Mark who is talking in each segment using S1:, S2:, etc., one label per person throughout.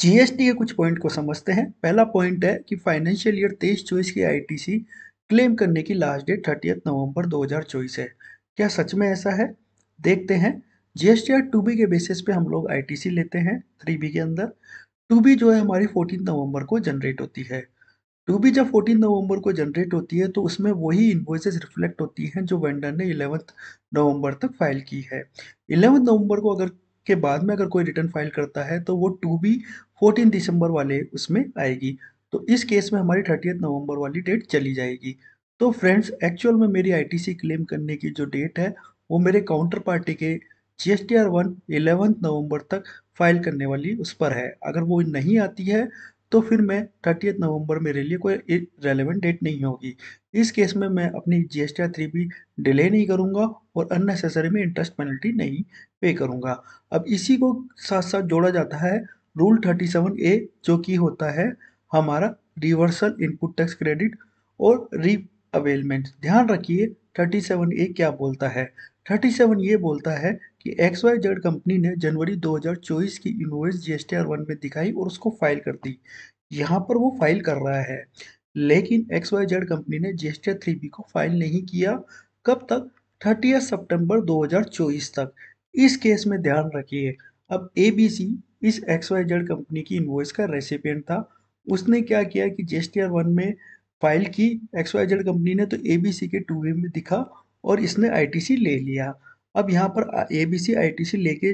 S1: GST के कुछ point को समझते हैं पहला पॉइंट है कि फाइनेंशियल ईयर तेईस चौबीस की आईटीसी क्लेम करने की लास्ट डेट थर्टी नवंबर 2024 है क्या सच में ऐसा है देखते हैं जीएसटी आर टू बी के बेसिस पे हम लोग आईटीसी लेते हैं थ्री बी के अंदर टू बी जो है हमारी फोर्टीन नवंबर को जनरेट होती है टू बी जब फोर्टीन नवंबर को जनरेट होती है तो उसमें वही इन्वॉइसेस रिफ्लेक्ट होती हैं जो वेंडर ने इलेवंथ नवंबर तक फाइल की है इलेवंथ नवंबर को अगर के बाद में अगर कोई रिटर्न फाइल करता है तो वो टू बी फोर्टीन दिसंबर वाले उसमें आएगी तो इस केस में हमारी थर्टीथ नवंबर वाली डेट चली जाएगी तो फ्रेंड्स एक्चुअल में मेरी आईटीसी क्लेम करने की जो डेट है वो मेरे काउंटर पार्टी के G S T R one eleventh November तक फाइल करने वाली उस पर है अगर वो नहीं आती है तो फिर मैं थर्टी नवंबर मेरे लिए कोई रेलेवेंट डेट नहीं होगी इस केस में मैं अपनी G S T R three delay नहीं करूँगा और अननेसेसरी में इंटरेस्ट पेनल्टी नहीं पे करूँगा अब इसी को साथ साथ जोड़ा जाता है रूल थर्टी सेवन ए जो कि होता है हमारा रिवर्सल इनपुट टैक्स क्रेडिट और री अवेलमेंट ध्यान रखिए थर्टी सेवन ए क्या बोलता है थर्टी सेवन ये बोलता है कि एक्स वाई जेड कंपनी ने जनवरी 2024 की invoice G S T R one में दिखाई और उसको फाइल कर दी यहाँ पर वो फाइल कर रहा है लेकिन एक्स वाई जेड कंपनी ने G S T R three B को फाइल नहीं किया कब तक थर्टी सितंबर 2024 तक इस केस में ध्यान रखिए अब ए बी सी इस एक्स वाई जेड कंपनी की इन्वॉइस का रेसिपियंट था उसने क्या किया कि G S T R one में फाइल की एक्स वाई जेड कंपनी ने तो ए बी सी के टू वे में दिखा और इसने आई.टी.सी. ले लिया अब यहाँ पर ए.बी.सी. आई.टी.सी. लेके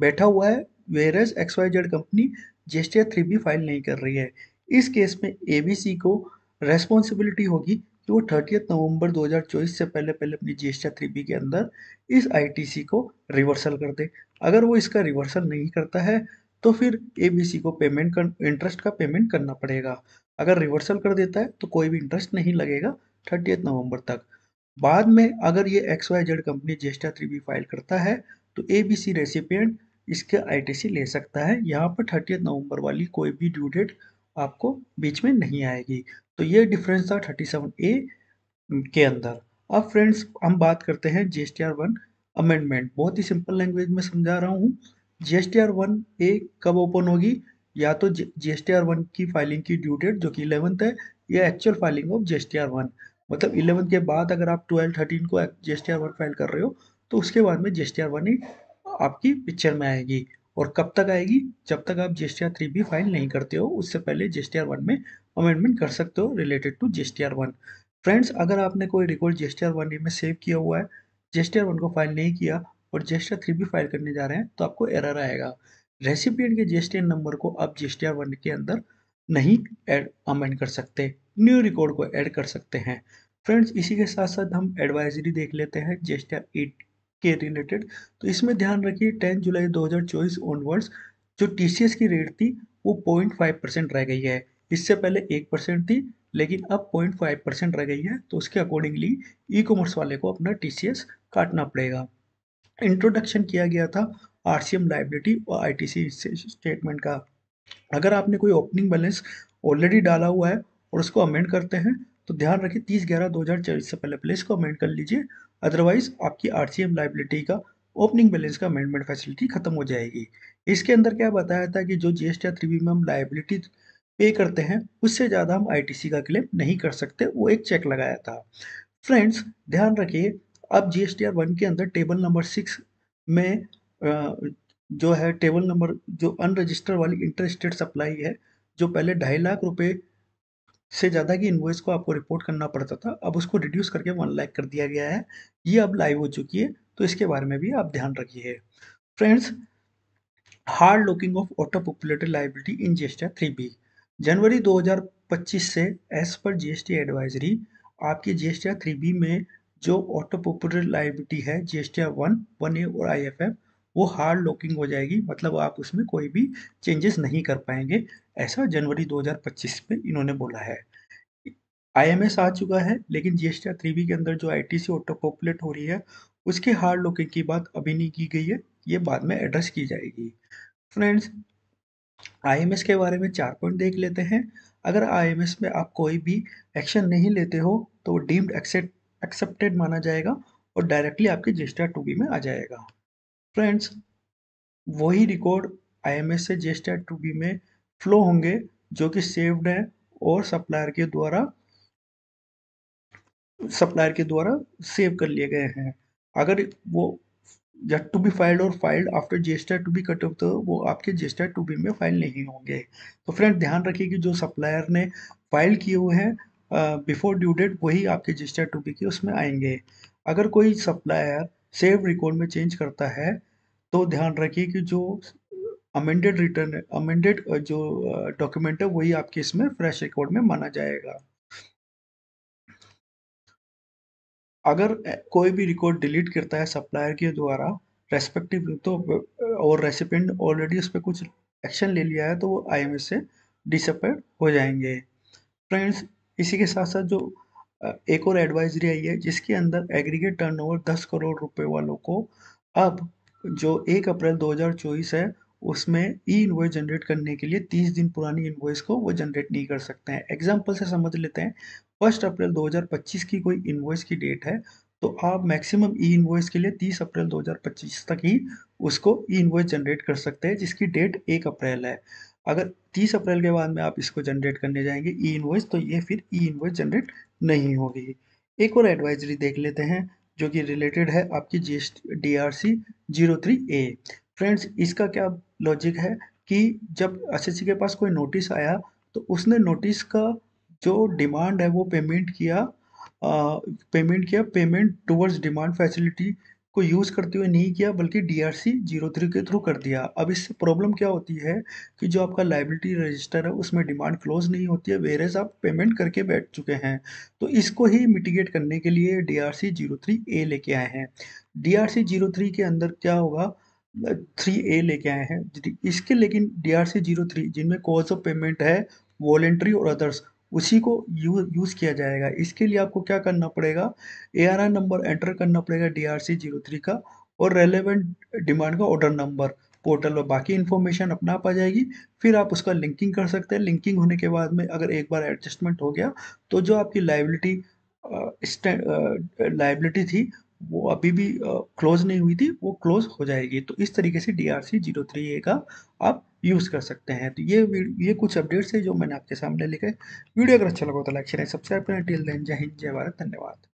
S1: बैठा हुआ है whereas X Y Z company GST three B file नहीं कर रही है इस केस में एबीसी को रेस्पॉन्सिबिलिटी होगी कि वो थर्टी नवंबर 2024 से पहले पहले अपनी जीएसटी थ्री बी के अंदर इस आईटीसी को रिवर्सल कर दे अगर वो इसका रिवर्सल नहीं करता है तो फिर एबीसी को पेमेंट कर इंटरेस्ट का पेमेंट करना पड़ेगा अगर रिवर्सल कर देता है तो कोई भी इंटरेस्ट नहीं लगेगा थर्टी नवंबर तक बाद में अगर ये एक्स वाई जेड कंपनी जेस्टा थ्री बी फाइल करता है तो A B C recipient T C ले सकता है यहाँ पर थर्टी नवंबर वाली कोई भी ड्यू डेट आपको बीच में नहीं आएगी तो ये डिफरेंस था थर्टी सेवन ए के अंदर अब फ्रेंड्स हम बात करते हैं G S T R one amendment बहुत ही सिंपल लैंग्वेज में समझा रहा हूँ G S T R one A कब ओपन होगी या तो G S T R one की फाइलिंग की ड्यू डेट जो कि इलेवंथ है या actual filing of G S T R one मतलब इलेवन के बाद अगर आप ट्वेल्व थर्टीन को G S T R one file कर रहे हो तो उसके बाद में G S T R one आपकी पिक्चर में आएगी और कब तक आएगी जब तक आप G S T R three भी फाइल नहीं करते हो उससे पहले G S T R one में अमेंडमेंट कर सकते हो related to G S T R one friends अगर आपने कोई record G S T R one में सेव किया हुआ है G S T R one को फाइल नहीं किया और G S T R three भी फाइल करने जा रहे हैं तो आपको एरर आएगा रेसिपियन के G S T N number को आप G S T R one के अंदर नहीं एड अमेंड कर सकते न्यू रिकॉर्ड को ऐड कर सकते हैं फ्रेंड्स इसी के साथ साथ हम एडवाइजरी देख लेते हैं जेस्टा एट के रिलेटेड तो इसमें ध्यान रखिए टेंथ जुलाई चौबीस ऑनवर्ड्स जो टी की रेट थी वो पॉइंट फाइव परसेंट रह गई है इससे पहले एक परसेंट थी लेकिन अब पॉइंट फाइव परसेंट रह गई है तो उसके अकॉर्डिंगली ई कॉमर्स वाले को अपना टी काटना पड़ेगा इंट्रोडक्शन किया गया था आर सी एम लाइबिलिटी और आई टी सी स्टेटमेंट का अगर आपने कोई ओपनिंग बैलेंस ऑलरेडी डाला हुआ है और उसको अमेंड करते हैं तो ध्यान रखिए तीस ग्यारह दो हज़ार चौबीस से पहले पहले इसको अमेंड कर लीजिए अदरवाइज़ आपकी आर लाइबिलिटी का ओपनिंग बैलेंस का अमेंडमेंट फैसिलिटी खत्म हो जाएगी इसके अंदर क्या बताया था कि जो जी एस टी में हम लाइबिलिटी पे करते हैं उससे ज़्यादा हम आई का क्लेम नहीं कर सकते वो एक चेक लगाया था फ्रेंड्स ध्यान रखिए अब G S T R one के अंदर टेबल नंबर सिक्स में जो है टेबल नंबर जो अनरजिस्टर वाली इंटरेस्टेड सप्लाई है जो पहले ढाई लाख रुपए से ज़्यादा की इन्वॉइस को आपको रिपोर्ट करना पड़ता था अब उसको रिड्यूस करके वन लैक कर दिया गया है ये अब लाइव हो चुकी है तो इसके बारे में भी आप ध्यान रखिए friends hard locking of auto populated liability in G three B जनवरी 2025 से एज पर जीएसटी एडवाइजरी आपकी जी थ्री बी में जो ऑटो पॉपुलेटेड लाइबिलिटी है जीएसटी वन वन ए और आई एफ एफ वो हार्ड लॉकिंग हो जाएगी मतलब आप उसमें कोई भी चेंजेस नहीं कर पाएंगे ऐसा जनवरी 2025 पे इन्होंने बोला है आईएमएस आ चुका है लेकिन जी एस थ्री बी के अंदर जो आईटीसी ऑटो पॉपुलेट हो रही है उसके हार्ड लॉकिंग की बात अभी नहीं की गई है ये बाद में एड्रेस की जाएगी फ्रेंड्स आईएमएस के बारे में चार पॉइंट देख लेते हैं अगर आईएमएस में आप कोई भी एक्शन नहीं लेते हो तो डीम्ड डीम्ड एक्सेप्टेड माना जाएगा और डायरेक्टली आपके जी एस टू बी में आ जाएगा फ्रेंड्स वही रिकॉर्ड आई से जे टू बी में फ्लो होंगे जो कि सेव्ड है और सप्लायर के द्वारा सप्लायर के द्वारा सेव कर लिए गए हैं अगर वो जट टू बी फाइल्ड और filed after GSTR two B cut off तो वो आपके जेस्टर टू बी में फाइल नहीं होंगे तो फ्रेंड ध्यान रखिए कि जो सप्लायर ने फाइल किए हुए हैं बिफोर ड्यू डेट वही आपके जेस्टर टू बी के उसमें आएंगे अगर कोई सप्लायर सेव रिकॉर्ड में चेंज करता है तो ध्यान रखिए कि जो अमेंडेड रिटर्न अमेंडेड जो डॉक्यूमेंट है वही आपके इसमें फ्रेश रिकॉर्ड में माना जाएगा अगर कोई भी रिकॉर्ड डिलीट करता है सप्लायर के द्वारा रेस्पेक्टिव तो और रेसिपेंट ऑलरेडी उस पर कुछ एक्शन ले लिया है तो वो आई से डिसअपेयर हो जाएंगे फ्रेंड्स इसी के साथ साथ जो एक और एडवाइजरी आई है जिसके अंदर एग्रीगेट टर्नओवर 10 करोड़ रुपए वालों को अब जो 1 अप्रैल 2024 है उसमें ई इन्वॉइस जनरेट करने के लिए 30 दिन पुरानी इन्वॉइस को वो जनरेट नहीं कर सकते हैं एग्जाम्पल से समझ लेते हैं फर्स्ट अप्रैल 2025 की कोई इन्वॉइस की डेट है तो आप मैक्सिमम ई इन्वॉइस के लिए 30 अप्रैल 2025 तक ही उसको ई इन्वॉइस जनरेट कर सकते हैं जिसकी डेट 1 अप्रैल है अगर 30 अप्रैल के बाद में आप इसको जनरेट करने जाएंगे ई इन तो ये फिर ई इन जनरेट नहीं होगी एक और एडवाइजरी देख लेते हैं जो कि रिलेटेड है आपकी G S D R C zero three A friends इसका क्या लॉजिक है कि जब एस के पास कोई नोटिस आया तो उसने नोटिस का जो डिमांड है वो पेमेंट किया आ, पेमेंट किया पेमेंट टूवर्ड्स डिमांड फैसिलिटी को यूज़ करते हुए नहीं किया बल्कि D R C zero three के थ्रू कर दिया अब इससे प्रॉब्लम क्या होती है कि जो आपका लाइबिलिटी रजिस्टर है उसमें डिमांड क्लोज नहीं होती है वेरेज आप पेमेंट करके बैठ चुके हैं तो इसको ही मिटिगेट करने के लिए D R C zero three A लेके आए हैं D R C zero three के अंदर क्या होगा थ्री ए लेके आए हैं इसके लेकिन D R C zero three जिनमें कॉज ऑफ पेमेंट है वॉलेंट्री और अदर्स उसी को यू यूज़ किया जाएगा इसके लिए आपको क्या करना पड़ेगा A R I number enter करना पड़ेगा D R C zero three का और रेलिवेंट डिमांड का ऑर्डर नंबर पोर्टल पर बाकी इन्फॉर्मेशन अपना आप आ जाएगी फिर आप उसका लिंकिंग कर सकते हैं लिंकिंग होने के बाद में अगर एक बार एडजस्टमेंट हो गया तो जो आपकी लाइबिलिटी लाइबिलिटी थी वो अभी भी क्लोज नहीं हुई थी वो क्लोज हो जाएगी तो इस तरीके से D R C zero three A का आप यूज़ कर सकते हैं तो ये ये कुछ अपडेट्स है जो मैंने आपके सामने लिखे वीडियो अगर अच्छा लगा तो लाइक शेयर सब्सक्राइब करें टिल देन जय हिंद जय भारत धन्यवाद